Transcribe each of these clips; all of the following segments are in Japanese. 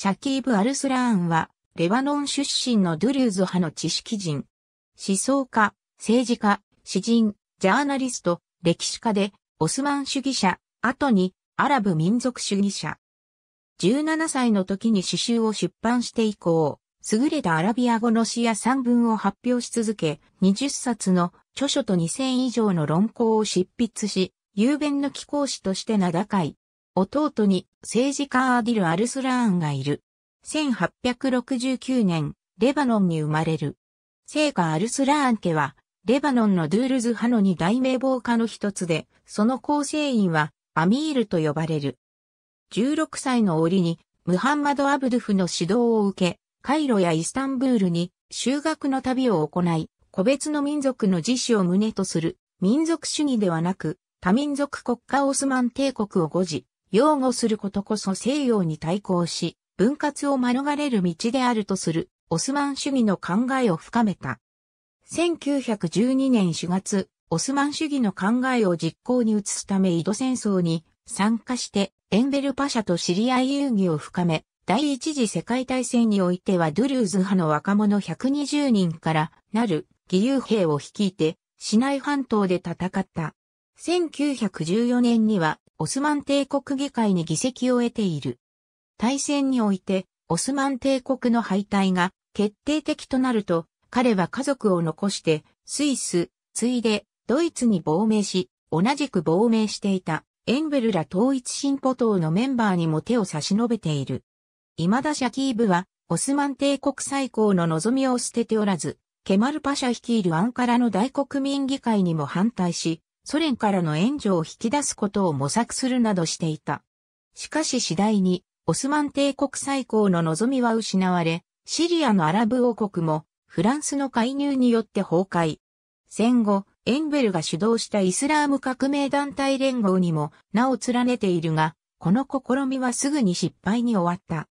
シャキーブ・アルスラーンは、レバノン出身のドゥルーズ派の知識人。思想家、政治家、詩人、ジャーナリスト、歴史家で、オスマン主義者、後に、アラブ民族主義者。17歳の時に詩集を出版して以降、優れたアラビア語の詩や散文を発表し続け、20冊の著書と2000以上の論考を執筆し、雄弁の貴公子として名高い。弟に政治家アーディル・アルスラーンがいる。1869年、レバノンに生まれる。聖家アルスラーン家は、レバノンのドゥールズ派の二大名簿家の一つで、その構成員はアミールと呼ばれる。16歳の折に、ムハンマド・アブドゥフの指導を受け、カイロやイスタンブールに修学の旅を行い、個別の民族の自主を旨とする民族主義ではなく、多民族国家オスマン帝国を誤字、擁護することこそ西洋に対抗し、分割を免れる道であるとする、オスマン主義の考えを深めた。1912年4月、オスマン主義の考えを実行に移すため井戸戦争に参加して、エンベルパシャと知り合い遊戯を深め、第一次世界大戦においてはドゥルーズ派の若者120人からなる義勇兵を率いて、市内半島で戦った。1914年にはオスマン帝国議会に議席を得ている。大戦において、オスマン帝国の敗退が決定的となると、彼は家族を残して、スイス、ついで、ドイツに亡命し、同じく亡命していた、エンベルラ統一進歩党のメンバーにも手を差し伸べている。未だシャキーブは、オスマン帝国最高の望みを捨てておらず、ケマルパシャ率いるアンカラの大国民議会にも反対し、ソ連からの援助を引き出すことを模索するなどしていた。しかし次第に、オスマン帝国最高の望みは失われ、シリアのアラブ王国も、フランスの介入によって崩壊。戦後、エンベルが主導したイスラーム革命団体連合にも名を連ねているが、この試みはすぐに失敗に終わった。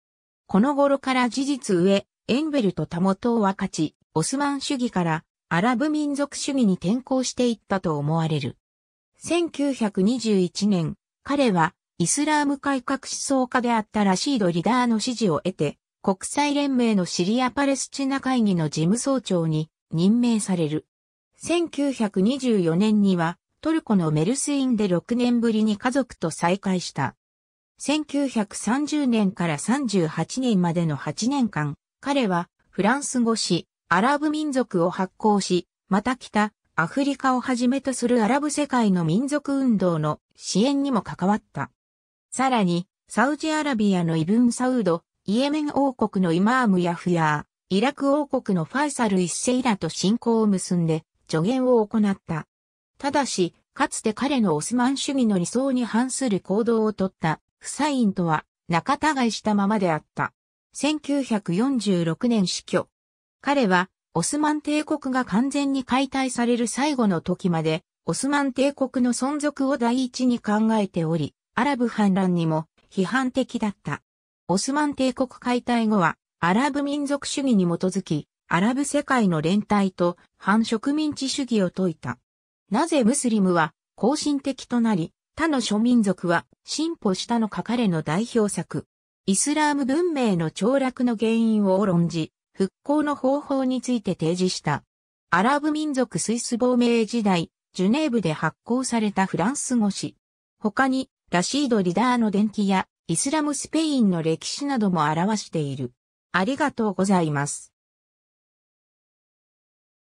この頃から事実上、エンベルとタモトを分かち、オスマン主義からアラブ民族主義に転向していったと思われる。1921年、彼はイスラーム改革思想家であったラシード・リダーの支持を得て、国際連盟のシリア・パレスチナ会議の事務総長に任命される。1924年にはトルコのメルスインで6年ぶりに家族と再会した。1930年から38年までの8年間、彼はフランス語詞、アラブ民族を発行し、また北、アフリカをはじめとするアラブ世界の民族運動の支援にも関わった。さらに、サウジアラビアのイブン・サウド、イエメン王国のイマーム・ヤフヤー、イラク王国のファイサル一世ラと信仰を結んで助言を行った。ただし、かつて彼のオスマン主義の理想に反する行動をとったフサインとは仲違いしたままであった。1946年死去。彼はオスマン帝国が完全に解体される最後の時まで、オスマン帝国の存続を第一に考えており、アラブ反乱にも批判的だった。オスマン帝国解体後は、アラブ民族主義に基づき、アラブ世界の連帯と反植民地主義を説いた。なぜムスリムは後進的となり、他の諸民族は進歩したのか彼の代表作。イスラーム文明の凋落の原因を論じ、復興の方法について提示した。アラブ民族スイス亡命時代、ジュネーブで発行されたフランス語誌。他に、ラシード・リダーの伝記や、イスラムスペインの歴史なども表している。ありがとうございます。